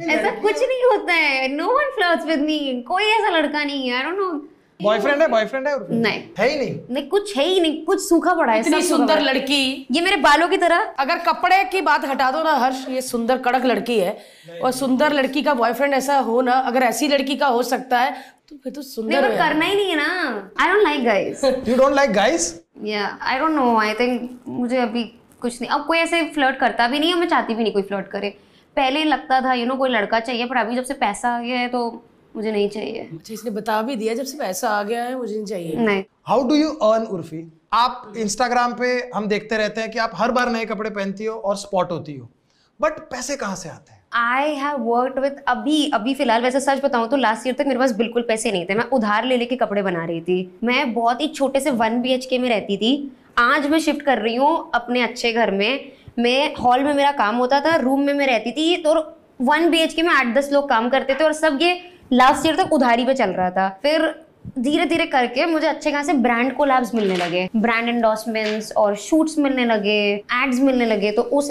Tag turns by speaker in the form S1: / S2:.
S1: ऐसा कुछ नहीं होता है no one flirts with me कोई ऐसा लड़का नहीं है आई डोंट नो
S2: बॉयफ्रेंड है बॉयफ्रेंड है और नहीं
S3: है ही नहीं नहीं कुछ है ही नहीं कुछ सूखा पड़ा है इतनी सुंदर लड़की ये मेरे बालों की तरह अगर कपड़े की बात हटा दो ना हर्ष ये सुंदर कड़क लड़की है और सुंदर लड़की का बॉयफ्रेंड ऐसा हो ना अगर ऐसी लड़की का हो सकता है तो फिर तो सुंदर नहीं करना ही
S4: नहीं है ना I don't like guys you don't like guys
S3: या I don't know I think मुझे
S1: अभी कुछ नहीं अब कोई ऐसे फ्लर्ट करता भी नहीं है मैं चाहती भी नहीं कोई फ्लर्ट करे पहले लगता था यू नो कोई लड़का चाहिए पर अभी जब से पैसा आ गया है तो मुझे नहीं चाहिए अच्छा इसने बता भी दिया जब से पैसा आ
S5: गया है मुझे नहीं चाहिए नहीं how do you earn Urfi आप इंस्टाग्राम पे हम देखते रहते हैं कि आप हर बार नए कपड़े पहनती हो और स्पॉट होती हो बट पैसे कहाँ से आते हैं
S1: आई हैव वर्कड विद अभी अभी फिलहाल वैसे सच बताऊँ तो लास्ट ईयर तक मेरे पास बिल्कुल पैसे नहीं थे मैं उधार ले लेके कपड़े बना रही थी मैं बहुत ही छोटे से वन बी में रहती थी आज मैं शिफ्ट कर रही हूँ अपने अच्छे घर में मैं हॉल में मेरा काम होता था रूम में मैं रहती थी तो वन बी के में आठ दस लोग काम करते थे और सब ये लास्ट ईयर तक उधारी पे चल रहा था फिर धीरे धीरे करके मुझे अच्छे खास ब्रांड को मिलने लगे ब्रांड एंडोसमेंट्स और शूट्स मिलने लगे एड्स मिलने लगे तो उस